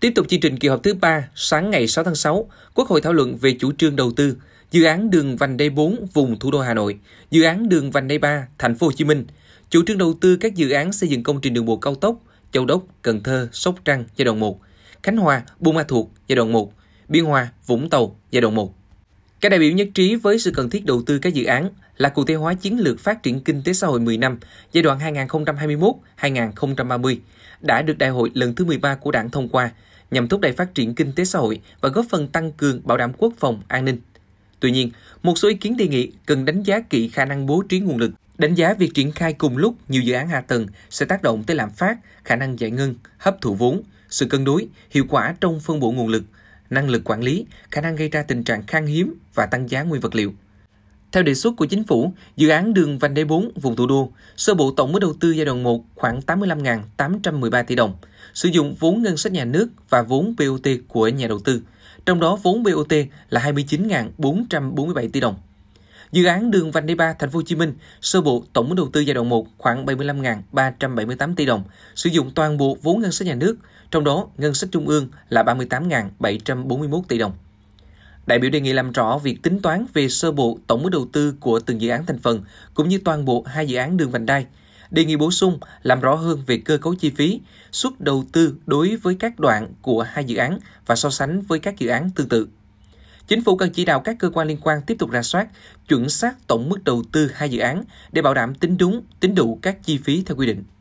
Tiếp tục chương trình kỳ họp thứ ba, sáng ngày 6 tháng 6, Quốc hội thảo luận về chủ trương đầu tư dự án đường vành đai 4 vùng thủ đô Hà Nội, dự án đường vành đai 3 thành phố Hồ Chí Minh, chủ trương đầu tư các dự án xây dựng công trình đường bộ cao tốc Châu Đốc, Cần Thơ, Sóc Trăng giai đoạn 1, Khánh Hòa, Buôn Ma Thuột giai đoạn 1, Biên Hòa, Vũng Tàu giai đoạn 1. Các đại biểu nhất trí với sự cần thiết đầu tư các dự án là cụ thể hóa chiến lược phát triển kinh tế xã hội 10 năm giai đoạn 2021-2030 đã được Đại hội lần thứ 13 của Đảng thông qua nhằm thúc đẩy phát triển kinh tế xã hội và góp phần tăng cường bảo đảm quốc phòng an ninh. Tuy nhiên, một số ý kiến đề nghị cần đánh giá kỹ khả năng bố trí nguồn lực, đánh giá việc triển khai cùng lúc nhiều dự án hạ tầng sẽ tác động tới lạm phát, khả năng giải ngân, hấp thụ vốn, sự cân đối, hiệu quả trong phân bổ nguồn lực, năng lực quản lý, khả năng gây ra tình trạng khan hiếm và tăng giá nguyên vật liệu. Theo đề xuất của chính phủ, dự án đường vành đai 4 vùng thủ đô, sơ bộ tổng mức đầu tư giai đoạn 1 khoảng 85.813 tỷ đồng, sử dụng vốn ngân sách nhà nước và vốn BOT của nhà đầu tư, trong đó vốn BOT là 29.447 tỷ đồng. Dự án đường vành đai 3 Thành phố Hồ Chí Minh, sơ bộ tổng mức đầu tư giai đoạn 1 khoảng 75.378 tỷ đồng, sử dụng toàn bộ vốn ngân sách nhà nước, trong đó ngân sách trung ương là 38.741 tỷ đồng. Đại biểu đề nghị làm rõ việc tính toán về sơ bộ tổng mức đầu tư của từng dự án thành phần, cũng như toàn bộ hai dự án đường vành đai. Đề nghị bổ sung làm rõ hơn về cơ cấu chi phí, suất đầu tư đối với các đoạn của hai dự án và so sánh với các dự án tương tự. Chính phủ cần chỉ đạo các cơ quan liên quan tiếp tục ra soát, chuẩn xác tổng mức đầu tư hai dự án để bảo đảm tính đúng, tính đủ các chi phí theo quy định.